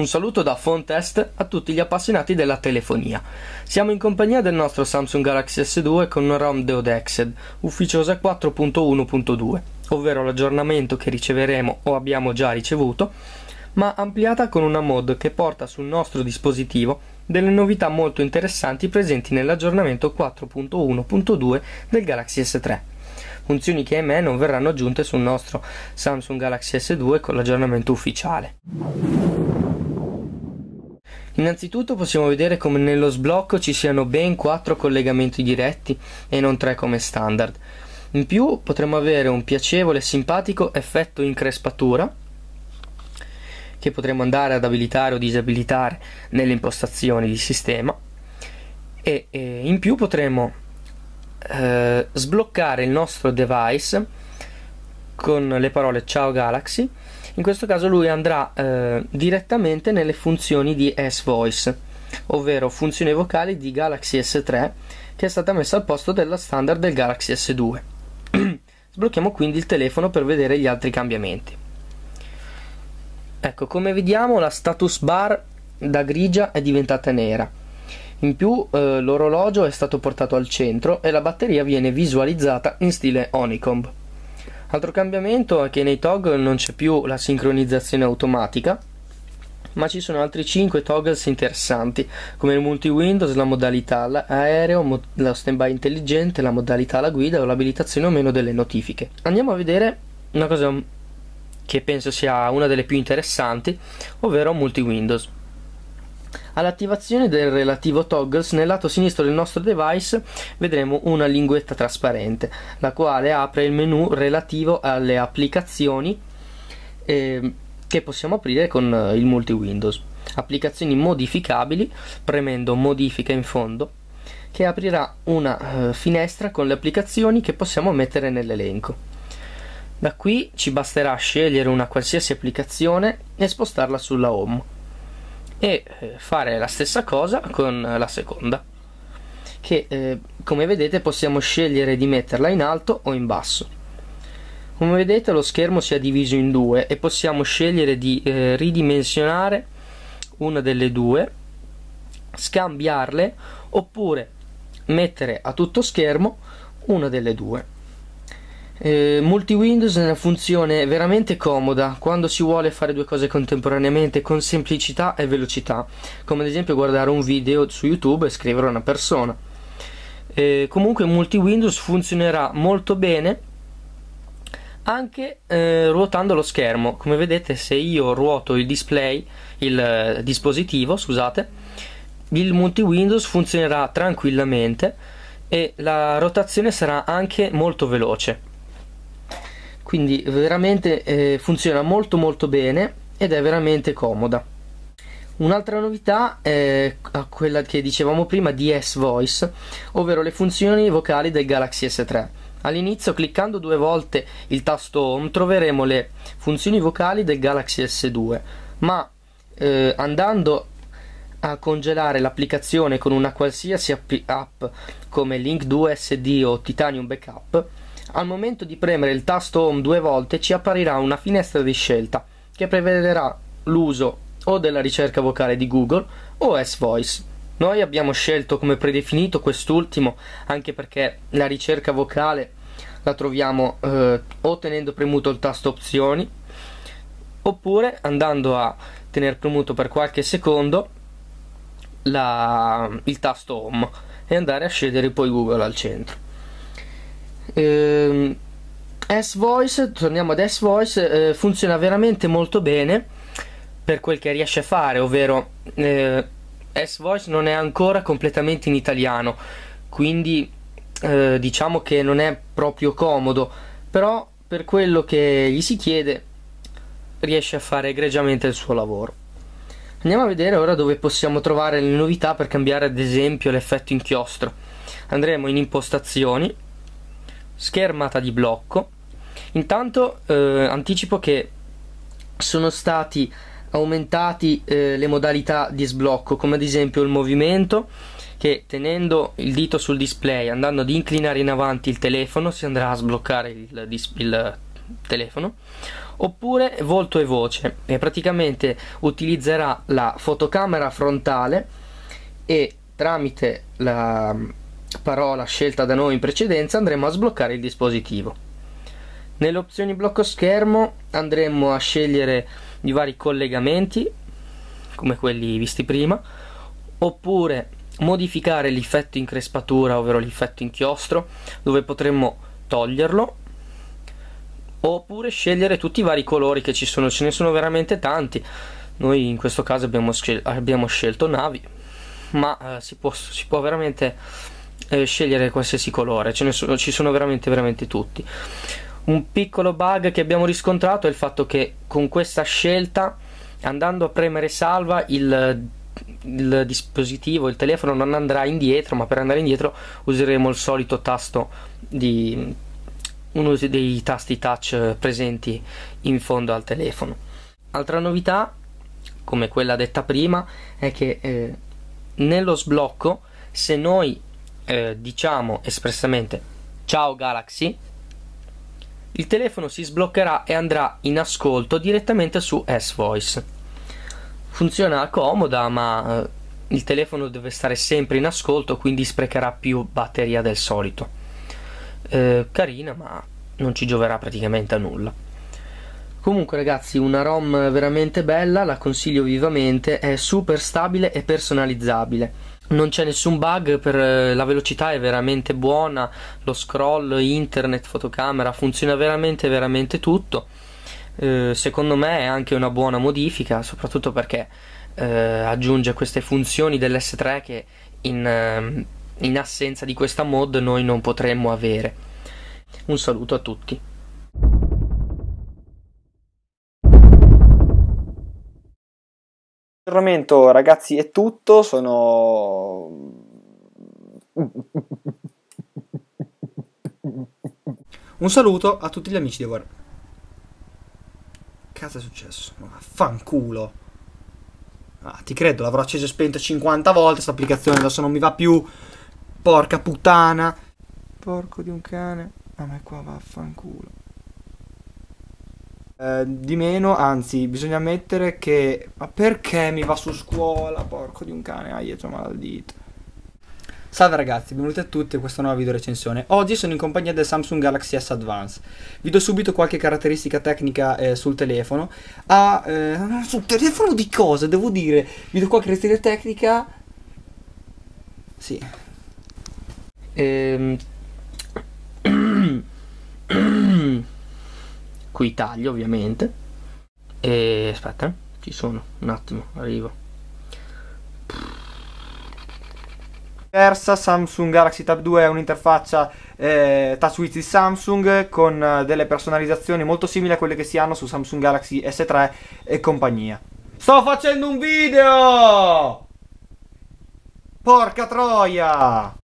Un saluto da Fontest a tutti gli appassionati della telefonia. Siamo in compagnia del nostro Samsung Galaxy S2 con una ROM Deodexed, ufficiosa 4.1.2, ovvero l'aggiornamento che riceveremo o abbiamo già ricevuto, ma ampliata con una mod che porta sul nostro dispositivo delle novità molto interessanti presenti nell'aggiornamento 4.1.2 del Galaxy S3 funzioni che ahimè non verranno aggiunte sul nostro Samsung Galaxy S2 con l'aggiornamento ufficiale. Innanzitutto possiamo vedere come nello sblocco ci siano ben 4 collegamenti diretti e non 3 come standard. In più potremo avere un piacevole e simpatico effetto increspatura che potremo andare ad abilitare o disabilitare nelle impostazioni di sistema e, e in più potremo eh, sbloccare il nostro device con le parole ciao galaxy in questo caso lui andrà eh, direttamente nelle funzioni di S-Voice, ovvero funzioni vocali di Galaxy S3 che è stata messa al posto della standard del Galaxy S2. Sblocchiamo quindi il telefono per vedere gli altri cambiamenti. Ecco, come vediamo la status bar da grigia è diventata nera. In più eh, l'orologio è stato portato al centro e la batteria viene visualizzata in stile Onicomb. Altro cambiamento è che nei toggle non c'è più la sincronizzazione automatica, ma ci sono altri 5 toggles interessanti come il multi-windows, la modalità aereo, lo standby intelligente, la modalità alla guida o l'abilitazione o meno delle notifiche. Andiamo a vedere una cosa che penso sia una delle più interessanti, ovvero multi-windows. All'attivazione del relativo toggles nel lato sinistro del nostro device vedremo una linguetta trasparente la quale apre il menu relativo alle applicazioni eh, che possiamo aprire con eh, il multi windows applicazioni modificabili premendo modifica in fondo che aprirà una eh, finestra con le applicazioni che possiamo mettere nell'elenco da qui ci basterà scegliere una qualsiasi applicazione e spostarla sulla home e eh, fare la stessa cosa con la seconda che eh, come vedete possiamo scegliere di metterla in alto o in basso come vedete lo schermo si è diviso in due e possiamo scegliere di eh, ridimensionare una delle due scambiarle oppure mettere a tutto schermo una delle due eh, molti Windows è una funzione veramente comoda quando si vuole fare due cose contemporaneamente con semplicità e velocità, come ad esempio guardare un video su YouTube e scrivere a una persona. Eh, comunque multi Windows funzionerà molto bene anche eh, ruotando lo schermo. Come vedete, se io ruoto il display, il eh, dispositivo, scusate, il multi Windows funzionerà tranquillamente e la rotazione sarà anche molto veloce quindi veramente eh, funziona molto molto bene ed è veramente comoda Un'altra novità è eh, quella che dicevamo prima di S-Voice, ovvero le funzioni vocali del Galaxy S3. All'inizio, cliccando due volte il tasto Home, troveremo le funzioni vocali del Galaxy S2, ma eh, andando a congelare l'applicazione con una qualsiasi app come Link 2 SD o Titanium Backup, al momento di premere il tasto Home due volte ci apparirà una finestra di scelta che prevederà l'uso o della ricerca vocale di Google o S-Voice. Noi abbiamo scelto come predefinito quest'ultimo anche perché la ricerca vocale la troviamo eh, o tenendo premuto il tasto opzioni oppure andando a tenere premuto per qualche secondo la, il tasto home e andare a scegliere poi Google al centro eh, S-Voice, torniamo ad S-Voice, eh, funziona veramente molto bene per quel che riesce a fare, ovvero eh, S-Voice non è ancora completamente in italiano, quindi eh, diciamo che non è proprio comodo, però per quello che gli si chiede riesce a fare egregiamente il suo lavoro. Andiamo a vedere ora dove possiamo trovare le novità per cambiare ad esempio l'effetto inchiostro. Andremo in impostazioni schermata di blocco. Intanto eh, anticipo che sono stati aumentati eh, le modalità di sblocco, come ad esempio il movimento che tenendo il dito sul display andando ad inclinare in avanti il telefono si andrà a sbloccare il, dis- il telefono oppure volto e voce e praticamente utilizzerà la fotocamera frontale e tramite la, parola scelta da noi in precedenza andremo a sbloccare il dispositivo. Nelle opzioni blocco schermo andremo a scegliere i vari collegamenti come quelli visti prima oppure modificare l'effetto increspatura ovvero l'effetto inchiostro dove potremmo toglierlo oppure scegliere tutti i vari colori che ci sono ce ne sono veramente tanti noi in questo caso abbiamo, scel abbiamo scelto navi ma eh, si, può, si può veramente eh, scegliere qualsiasi colore, ce ne sono, ci sono veramente, veramente tutti. Un piccolo bug che abbiamo riscontrato è il fatto che con questa scelta, andando a premere salva, il, il dispositivo, il telefono non andrà indietro, ma per andare indietro useremo il solito tasto di uno dei tasti touch presenti in fondo al telefono. Altra novità, come quella detta prima, è che eh, nello sblocco, se noi eh, diciamo espressamente ciao Galaxy, il telefono si sbloccherà e andrà in ascolto direttamente su S-Voice. Funziona comoda, ma eh, il telefono deve stare sempre in ascolto, quindi sprecherà più batteria del solito. Eh, carina, ma non ci gioverà praticamente a nulla. Comunque ragazzi una ROM veramente bella, la consiglio vivamente, è super stabile e personalizzabile. Non c'è nessun bug, per, eh, la velocità è veramente buona, lo scroll, internet, fotocamera, funziona veramente veramente tutto. Eh, secondo me è anche una buona modifica, soprattutto perché eh, aggiunge queste funzioni dell'S3 che in, ehm, in assenza di questa mod noi non potremmo avere. Un saluto a tutti. aggiornamento ragazzi è tutto, sono... Un saluto a tutti gli amici di War. cosa è successo? Ma fanculo. Ah, ti credo, l'avrò acceso e spento 50 volte questa applicazione, adesso non mi va più. Porca puttana. Porco di un cane. A me qua vaffanculo. Ehm, di meno, anzi bisogna ammettere che... Ma perché mi va su scuola? Porco di un cane, aia, c'ho male dito. Salve ragazzi, benvenuti a tutti a questa nuova video recensione. Oggi sono in compagnia del Samsung Galaxy S Advance. Vi do subito qualche caratteristica tecnica eh, sul telefono. Ah, eh, ah, sul telefono di cosa? Devo dire, vi do qualche caratteristica tecnica... Sì. Ehm coi tagli ovviamente e aspetta eh? ci sono un attimo arrivo diversa Samsung Galaxy Tab 2 è un'interfaccia eh, touch di Samsung con eh, delle personalizzazioni molto simili a quelle che si hanno su Samsung Galaxy S3 e compagnia sto facendo un video porca troia